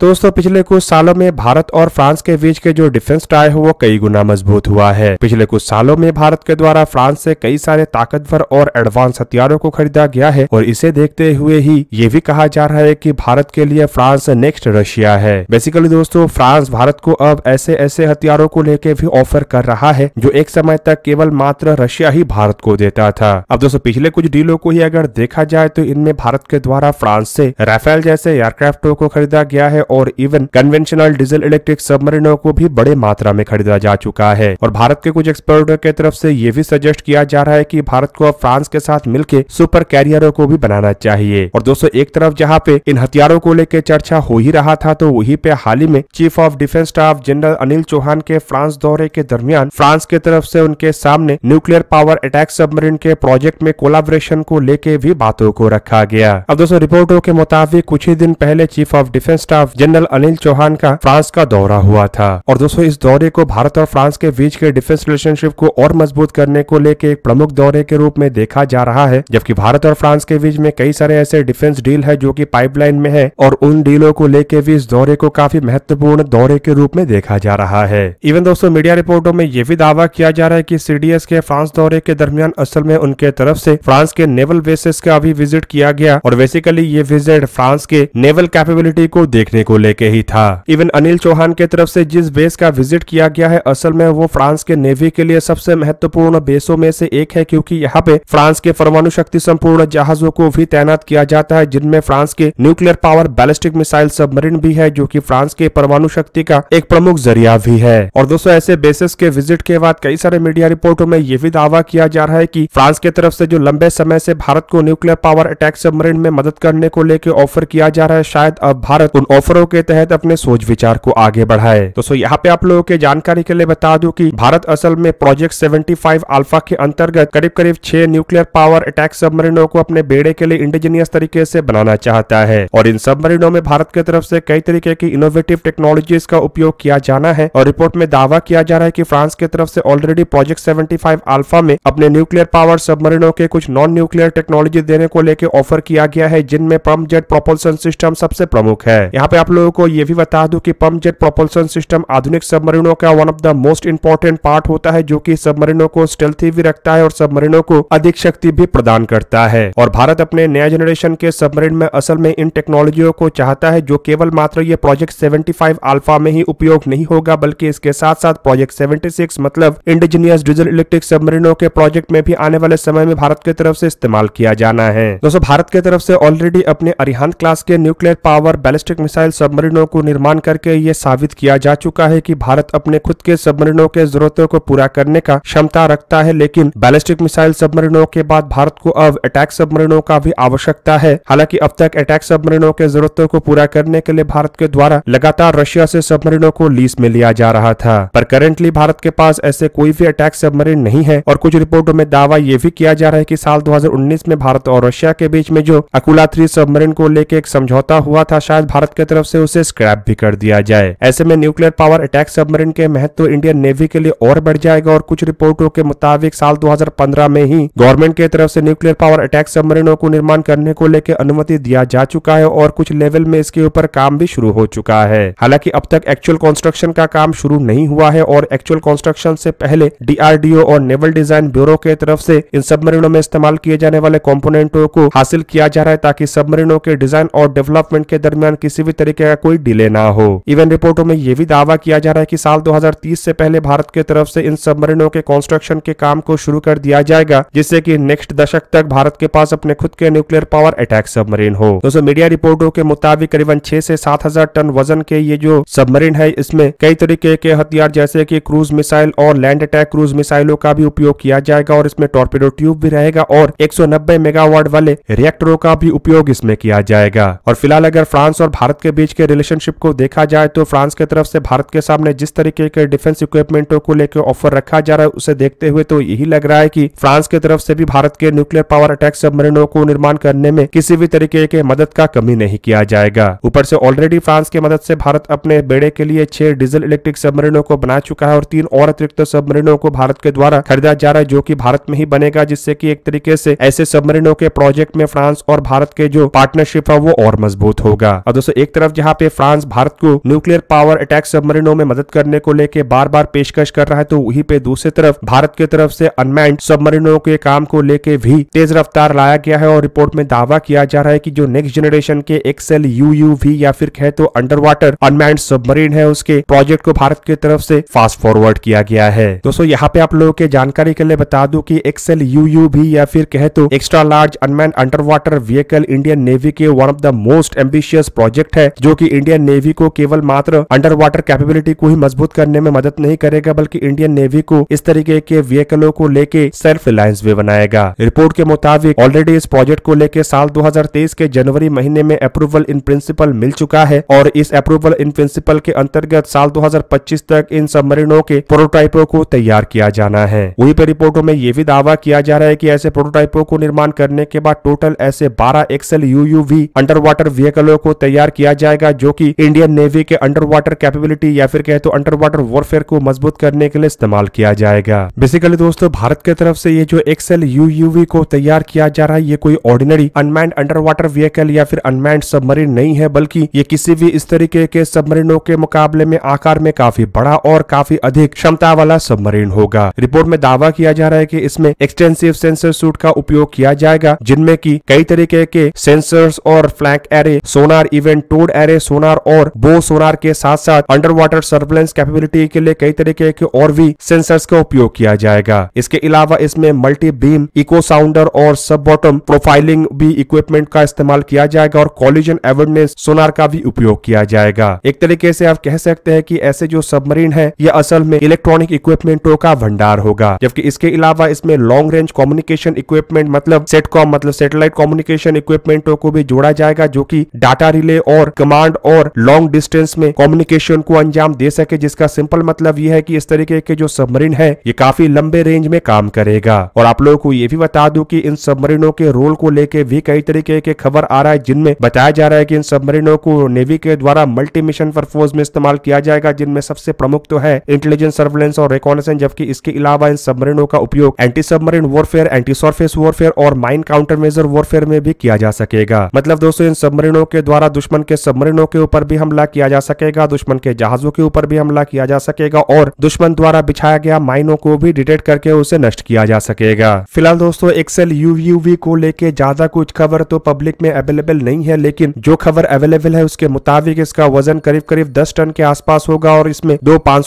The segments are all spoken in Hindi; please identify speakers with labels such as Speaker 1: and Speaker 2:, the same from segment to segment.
Speaker 1: दोस्तों पिछले कुछ सालों में भारत और फ्रांस के बीच के जो डिफेंस टाई है वो कई गुना मजबूत हुआ है पिछले कुछ सालों में भारत के द्वारा फ्रांस से कई सारे ताकतवर और एडवांस हथियारों को खरीदा गया है और इसे देखते हुए ही ये भी कहा जा रहा है कि भारत के लिए फ्रांस नेक्स्ट रशिया है बेसिकली दोस्तों फ्रांस भारत को अब ऐसे ऐसे हथियारों को लेके भी ऑफर कर रहा है जो एक समय तक केवल मात्र रशिया ही भारत को देता था अब दोस्तों पिछले कुछ डीलों को ही अगर देखा जाए तो इनमें भारत के द्वारा फ्रांस से राफेल जैसे एयरक्राफ्टों को खरीदा गया है और इवन कन्वेंशनल डीजल इलेक्ट्रिक सबमरीनों को भी बड़े मात्रा में खरीदा जा चुका है और भारत के कुछ एक्सपर्टों की तरफ से ये भी सजेस्ट किया जा रहा है की भारत को अब फ्रांस के साथ मिलकर सुपर कैरियरों को भी बनाना चाहिए और दोस्तों एक तरफ जहाँ पे इन हथियारों को लेकर चर्चा हो ही रहा था तो वही पे हाल ही में chief of defence staff general Anil Chauhan के फ्रांस दौरे के दरमियान फ्रांस की तरफ से उनके सामने न्यूक्लियर पावर अटैक सबमरीन के प्रोजेक्ट में कोलाबोरेशन को लेके भी बातों को रखा गया अब दोस्तों रिपोर्टों के मुताबिक कुछ ही दिन पहले chief of defence staff general Anil Chauhan का फ्रांस का दौरा हुआ था और दोस्तों इस दौरे को भारत और फ्रांस के बीच के डिफेंस रिलेशनशिप को और मजबूत करने को लेकर एक प्रमुख दौरे के रूप में देखा जा रहा है जबकि भारत और फ्रांस के बीच में कई सारे ऐसे डिफेंस डील है जो की पाइपलाइन में है और उन डीलों को लेके भी इस दौरे को काफी महत्वपूर्ण दौरे के रूप में देखा जा रहा है इवन दोस्तों मीडिया रिपोर्टों में यह भी दावा किया जा रहा है की सीडीएस के फ्रांस दौरे के दरमियान असल में उनके तरफ ऐसी फ्रांस के नेवल बेसिस का भी विजिट किया गया और बेसिकली ये विजिट फ्रांस के नेवल कैपेबिलिटी को देखने को लेके ही था इवन अनिल चौहान के तरफ से जिस बेस का विजिट किया गया है असल में वो फ्रांस के नेवी के लिए सबसे महत्वपूर्ण बेसों में से एक है क्योंकि यहाँ पे फ्रांस के परमाणु शक्ति संपूर्ण जहाजों को भी तैनात किया जाता है जिनमें फ्रांस के nuclear power ballistic missile submarine भी है जो की फ्रांस के परमाणु शक्ति का एक प्रमुख जरिया भी है और दोस्तों ऐसे बेसिस के विजिट के बाद कई सारे मीडिया रिपोर्टों में ये भी दावा किया जा रहा है की फ्रांस के तरफ से जो लंबे समय से भारत को न्यूक्लियर पावर अटैक सबमरीन में मदद करने को लेकर ऑफर किया जा रहा है शायद अब भारत उन ऑफर विचारों के तहत अपने सोच विचार को आगे बढ़ाए दोस्तों यहाँ पे आप लोगों के जानकारी के लिए बता दू की भारत असल में प्रोजेक्ट फाइव अल्फा के अंतर्गत करीब करीब छह न्यूक्लियर पावर अटैक सबमरीनों को अपने बेड़े के लिए इंडिजीनियस तरीके से बनाना चाहता है और इन सबमरीनों में भारत की तरफ से कई तरीके की इनोवेटिव टेक्नोलॉजीज का उपयोग किया जाना है और रिपोर्ट में दावा किया जा रहा है की फ्रांस की तरफ से ऑलरेडी प्रोजेक्ट सेवेंटी अल्फा में अपने न्यूक्लियर पावर सबमरीनों के कुछ नॉन न्यूक्लियर टेक्नोलॉजी देने को लेकर ऑफर किया गया है जिनमें पम्प जेट प्रोपल्सन सिस्टम सबसे प्रमुख है यहाँ पे आप आप लोगों को यह भी बता दूं कि पंप जेट प्रोपल्सन सिस्टम आधुनिक सबमरीनों का one of the most important part होता है जो कि सबमरीनों को स्टेल्थी भी रखता है और सबमरीनों को अधिक शक्ति भी प्रदान करता है और भारत अपने नया जनरेशन के सबमरीन में असल में इन टेक्नोलॉजियों को चाहता है जो केवल मात्र ये प्रोजेक्ट सेवेंटी अल्फा में ही उपयोग नहीं होगा बल्कि इसके साथ साथ प्रोजेक्ट सेवेंटी मतलब इंडिजीनियस डीजल इलेक्ट्रिक सबमरीनों के प्रोजेक्ट में भी आने वाले समय में भारत की तरफ से इस्तेमाल किया जाना है दोस्तों भारत की तरफ से ऑलरेडी अपने अरिहान क्लास के nuclear power ballistic missile missile सबमरीनों को निर्माण करके ये साबित किया जा चुका है कि भारत अपने खुद के सबमरीनों के जरूरतों को पूरा करने का क्षमता रखता है लेकिन बैलिस्टिक मिसाइल सबमरीनों के बाद भारत को अब अटैक सबमरीनों का भी आवश्यकता है हालांकि अब तक अटैक सबमरीनों के जरूरतों को पूरा करने के लिए भारत के द्वारा लगातार रशिया ऐसी सबमरीनों को लीज में लिया जा रहा था पर करेंटली भारत के पास ऐसे कोई भी अटैक सबमरीन नहीं है और कुछ रिपोर्टों में दावा ये भी किया जा रहा है की साल दो में भारत और रशिया के बीच में जो अकुला थ्री सबमरीन को लेकर एक समझौता हुआ था शायद भारत के तरफ तरफ से उसे स्क्रैप भी कर दिया जाए ऐसे में न्यूक्लियर पावर अटैक सबमरीन के महत्व इंडियन नेवी के लिए और बढ़ जाएगा और कुछ रिपोर्टों के मुताबिक साल 2015 में ही गवर्नमेंट के तरफ से न्यूक्लियर पावर अटैक सबमरीनों को निर्माण करने को लेकर अनुमति दिया जा चुका है और कुछ लेवल में इसके ऊपर काम भी शुरू हो चुका है हालांकि अब तक एक्चुअल कंस्ट्रक्शन का काम शुरू नहीं हुआ है और एक्चुअल कंस्ट्रक्शन से पहले डीआरडीओ और नेवल डिजाइन ब्यूरो के तरफ से इन सबमरीनों में इस्तेमाल किए जाने वाले कॉम्पोनेंटों को हासिल किया जा रहा है ताकि सबमरीनों के डिजाइन और डेवलपमेंट के दरमियान किसी भी तरह तरीके का कोई डिले ना हो इवन रिपोर्टों में यह भी दावा किया जा रहा है कि साल 2030 से पहले भारत की तरफ से इन सबमरीनों के कंस्ट्रक्शन के काम को शुरू कर दिया जाएगा जिससे कि नेक्स्ट दशक तक भारत के पास अपने खुद के न्यूक्लियर पावर अटैक सबमरीन हो दोस्तों मीडिया रिपोर्टों के मुताबिक करीबन छह से सात हजार टन वजन के ये जो सबमरीन है इसमें कई तरीके के हथियार जैसे की क्रूज मिसाइल और लैंड अटैक क्रूज मिसाइलों का भी उपयोग किया जाएगा और इसमें टॉर्पेडो ट्यूब भी रहेगा और 190 मेगावाट वाले रिएक्टरों का भी उपयोग इसमें किया जाएगा और फिलहाल अगर फ्रांस और भारत के बीच के रिलेशनशिप को देखा जाए तो फ्रांस की तरफ से भारत के सामने जिस तरीके के डिफेंस इक्विपमेंटों को लेकर ऑफर रखा जा रहा है उसे देखते हुए तो यही लग रहा है कि फ्रांस की तरफ से भी भारत के न्यूक्लियर पावर अटैक सबमरीनों को निर्माण करने में किसी भी तरीके के मदद का कमी नहीं किया जाएगा ऊपर से ऑलरेडी फ्रांस की मदद से भारत अपने बेड़े के लिए छह डीजल इलेक्ट्रिक सबमरीनों को बना चुका है और तीन और अतिरिक्त सबमरीनों को भारत के द्वारा खरीदा जा रहा है जो की भारत में ही बनेगा जिससे की एक तरीके से ऐसे सबमरीनों के प्रोजेक्ट में फ्रांस और भारत के जो पार्टनरशिप है वो और मजबूत होगा और दोस्तों एक तरफ तरफ जहां पे फ्रांस भारत को न्यूक्लियर पावर अटैक सबमरीनों में मदद करने को लेके बार बार पेशकश कर रहा है तो वहीं पे दूसरी तरफ भारत की तरफ से अनमैंड सबमरीनों के काम को लेके भी तेज रफ्तार लाया गया है और रिपोर्ट में दावा किया जा रहा है की जो नेक्स्ट जनरेशन के एक्सएल यू या फिर कहे तो अंडर वाटर अनमैंड सबमरीन है उसके प्रोजेक्ट को भारत की तरफ से फास्ट फॉरवर्ड किया गया है दोस्तों यहाँ पे आप लोगों के जानकारी के लिए बता दू की एक्सएल यू या फिर कहे तो extra large unmanned under water vehicle Indian navy के one of the most ambitious project है जो की इंडियन नेवी को केवल मात्र अंडर वाटर कैपेबिलिटी को ही मजबूत करने में मदद नहीं करेगा बल्कि इंडियन नेवी को इस तरीके के व्हीकलों को लेके सेल्फ रिलायंस भी बनाएगा रिपोर्ट के मुताबिक ऑलरेडी इस प्रोजेक्ट को लेके साल 2023 के जनवरी महीने में अप्रूवल इन प्रिंसिपल मिल चुका है और इस अप्रूवल इन प्रिंसिपल के अंतर्गत साल 2025 तक इन सबमरीनों के प्रोटोटाइपों को तैयार किया जाना है वही पर रिपोर्टों में ये भी दावा किया जा रहा है की ऐसे प्रोटोटाइपों को निर्माण करने के बाद टोटल ऐसे बारह एक्सएल यू अंडर वाटर व्हीकलों को तैयार किया जाए जाएगा जो कि इंडियन नेवी के अंडर वाटर कैपेबिलिटी या फिर कहे तो अंडर वाटर वॉरफेयर को मजबूत करने के लिए इस्तेमाल किया जाएगा बेसिकली दोस्तों भारत की तरफ से ये जो एक्सेल यूयूवी को तैयार किया जा रहा है ये कोई ordinary unmanned under water vehicle या फिर अनमैंड सबमरीन नहीं है बल्कि ये किसी भी इस तरीके के सबमरीनों के मुकाबले में आकार में काफी बड़ा और काफी अधिक क्षमता वाला सबमरीन होगा रिपोर्ट में दावा किया जा रहा है की इसमें एक्सटेंसिव सेंसर सूट का उपयोग किया जाएगा जिनमें की कई तरीके के सेंसर्स और फ्लैंक एरे सोनार इवेंट टोड एरे सोनार और बो सोनार के साथ साथ अंडर वाटर सर्वेलेंस कैपेबिलिटी के लिए कई तरीके के और भी सेंसर्स का उपयोग किया जाएगा इसके अलावा इसमें मल्टी बीम इको साउंडर और सब बॉटम प्रोफाइलिंग भी इक्विपमेंट का इस्तेमाल किया जाएगा और कॉलिजन एवेडनेस सोनार का भी उपयोग किया जाएगा एक तरीके से आप कह सकते हैं कि ऐसे जो सबमरीन है यह असल में इलेक्ट्रॉनिक इक्विपमेंटों का भंडार होगा जबकि इसके अलावा इसमें लॉन्ग रेंज कम्युनिकेशन इक्विपमेंट मतलब सेटकॉम मतलब सेटेलाइट कम्युनिकेशन इक्विपमेंटों को भी जोड़ा जाएगा जो कि डाटा रिले और कमांड और लॉन्ग डिस्टेंस में कम्युनिकेशन को अंजाम दे सके जिसका सिंपल मतलब ये है कि इस तरीके के जो सबमरीन है ये काफी लंबे रेंज में काम करेगा और आप लोगों को ये भी बता दू की इन सबमरीनों के रोल को लेके भी कई तरीके के खबर आ रहा है जिनमें बताया जा रहा है की इन सबमरीनों को नेवी के द्वारा मल्टी मिशन परफोर्स में इस्तेमाल किया जाएगा जिनमें सबसे प्रमुख तो है इंटेलिजेंस सर्वेलेंस और रिकॉनेसेंस जबकि इसके अलावा इन सबमरीनों का उपयोग anti submarine warfare anti surface warfare और माइन काउंटर मेजर वॉरफेयर में भी किया जा सकेगा मतलब दोस्तों इन सबमरीनों के द्वारा दुश्मन के सबमरीनों के ऊपर भी हमला किया जा सकेगा दुश्मन के जहाजों के ऊपर भी हमला किया जा सकेगा और दुश्मन द्वारा बिछाया गया माइनों को भी डिटेक्ट करके उसे नष्ट किया जा सकेगा फिलहाल दोस्तों एक्सेल यूयूवी को लेके ज्यादा कुछ खबर तो पब्लिक में अवेलेबल नहीं है लेकिन जो खबर अवेलेबल है उसके मुताबिक इसका वजन करीब करीब दस टन के आसपास होगा और इसमें दो पांच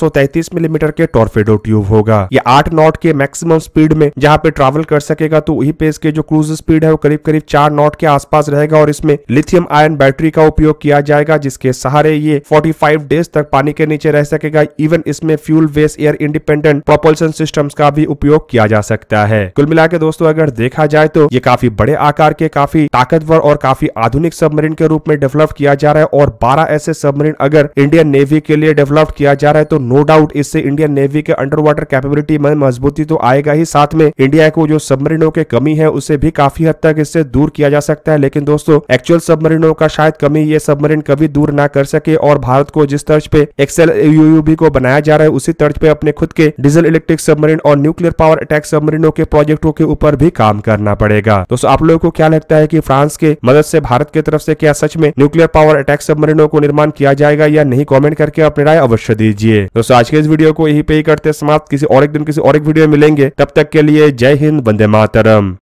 Speaker 1: मिलीमीटर के टॉर्फेडो ट्यूब होगा ये आठ नॉट के मैक्सिमम स्पीड में जहाँ पे ट्रेवल कर सकेगा तो वही पे इसके जो क्रूज स्पीड है वो करीब करीब चार नॉट के आसपास रहेगा और इसमें लिथियम आयन बैटरी का उपयोग किया किया जाएगा जिसके सहारे ये 45 डेज तक पानी के नीचे रह सकेगा इवन इसमें fuel based air independent propulsion system का भी उपयोग किया जा सकता है कुल मिला दोस्तों अगर देखा जाए तो ये काफी बड़े आकार के काफी ताकतवर और काफी आधुनिक सबमरीन के रूप में डेवलप किया जा रहा है और बारह ऐसे सबमरीन अगर इंडियन नेवी के लिए डेवलप किया जा रहा है तो नो डाउट इससे इंडियन नेवी के अंडर वाटर कैपेबिलिटी में मजबूती तो आएगा ही साथ में इंडिया को जो सबमरीनों के कमी है उसे भी काफी हद तक इससे दूर किया जा सकता है लेकिन दोस्तों एक्चुअल सबमरीनों का शायद कमी ये सब सबमरीन कभी दूर ना कर सके और भारत को जिस तर्ज पे एक्सेल यूयूबी को बनाया जा रहा है उसी तर्ज पे अपने खुद के डीजल इलेक्ट्रिक सबमरीन और न्यूक्लियर पावर अटैक सबमरीनों के प्रोजेक्टों के ऊपर भी काम करना पड़ेगा दोस्तों आप लोगों को क्या लगता है की फ्रांस के मदद से भारत की तरफ से क्या सच में न्यूक्लियर पावर अटैक सबमरीनों को निर्माण किया जाएगा या नहीं कॉमेंट करके अपनी राय अवश्य दीजिए दोस्तों आज के इस वीडियो को यही पे ही करते समाप्त किसी और एक दिन किसी और एक वीडियो मिलेंगे तब तक के लिए जय हिंद वंदे मातरम